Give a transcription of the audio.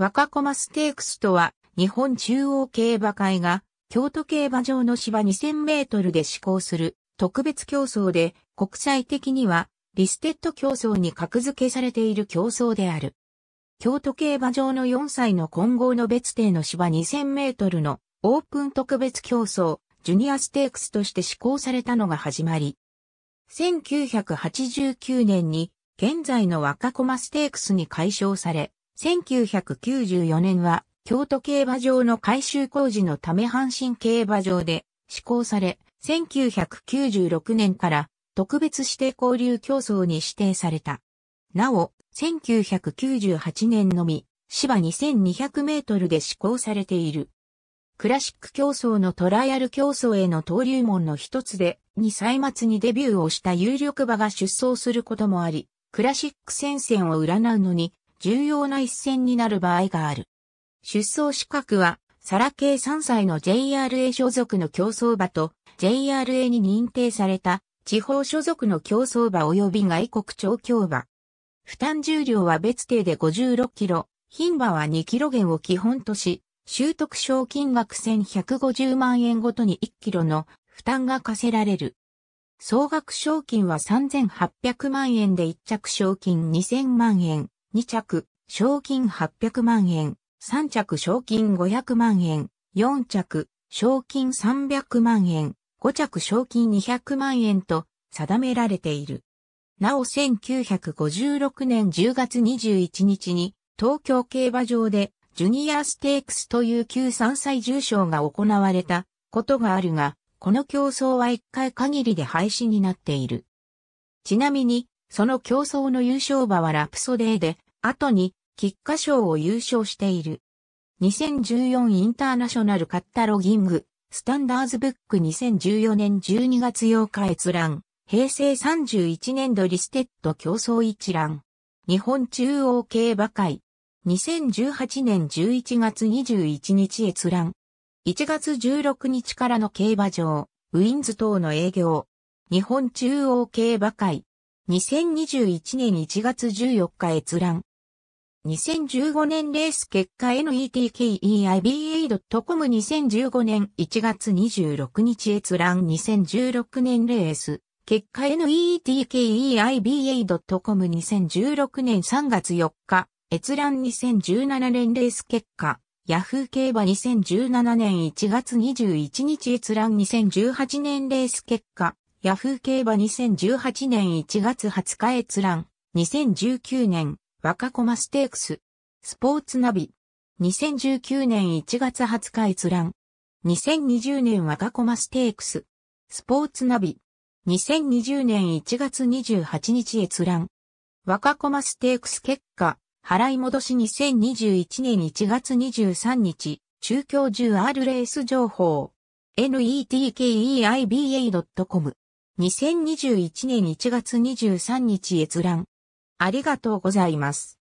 若駒ステークスとは、日本中央競馬会が、京都競馬場の芝2000メートルで施行する特別競争で、国際的には、リステッド競争に格付けされている競争である。京都競馬場の4歳の混合の別邸の芝2000メートルのオープン特別競争、ジュニアステークスとして施行されたのが始まり、1989年に現在の若駒ステークスに解消され、1994年は京都競馬場の改修工事のため阪神競馬場で施行され、1996年から特別指定交流競争に指定された。なお、1998年のみ、芝2200メートルで施行されている。クラシック競争のトライアル競争への登竜門の一つで、2歳末にデビューをした有力馬が出走することもあり、クラシック戦線を占うのに重要な一戦になる場合がある。出走資格は、サラ系3歳の JRA 所属の競争馬と JRA に認定された地方所属の競争馬及び外国調教馬。負担重量は別定で56キロ、牝馬は2キロ減を基本とし、習得賞金額1150万円ごとに1キロの負担が課せられる。総額賞金は3800万円で1着賞金2000万円。2着、賞金800万円、3着賞金500万円、4着、賞金300万円、5着賞金200万円と定められている。なお1956年10月21日に東京競馬場でジュニアステークスという旧3歳重賞が行われたことがあるが、この競争は1回限りで廃止になっている。ちなみにその競争の優勝馬はラプソデーで、後に、菊花賞を優勝している。2014インターナショナルカッタロギング、スタンダーズブック2014年12月8日閲覧、平成31年度リステッド競争一覧、日本中央競馬会、2018年11月21日閲覧、1月16日からの競馬場、ウィンズ等の営業、日本中央競馬会、2021年1月14日閲覧。2015年レース結果 netkeiba.com2015 年1月26日閲覧2016年レース結果 netkeiba.com2016 年3月4日閲覧2017年レース結果ヤフー競馬2017年1月21日閲覧2018年レース結果ヤフー競馬2018年1月20日閲覧、2019年、若駒ステークス、スポーツナビ、2019年1月20日閲覧、2020年若駒ステークス、スポーツナビ、2020年1月28日閲覧、若駒ステークス結果、払い戻し2021年1月23日、中京 10R レース情報、netkeiba.com 2021年1月23日閲覧。ありがとうございます。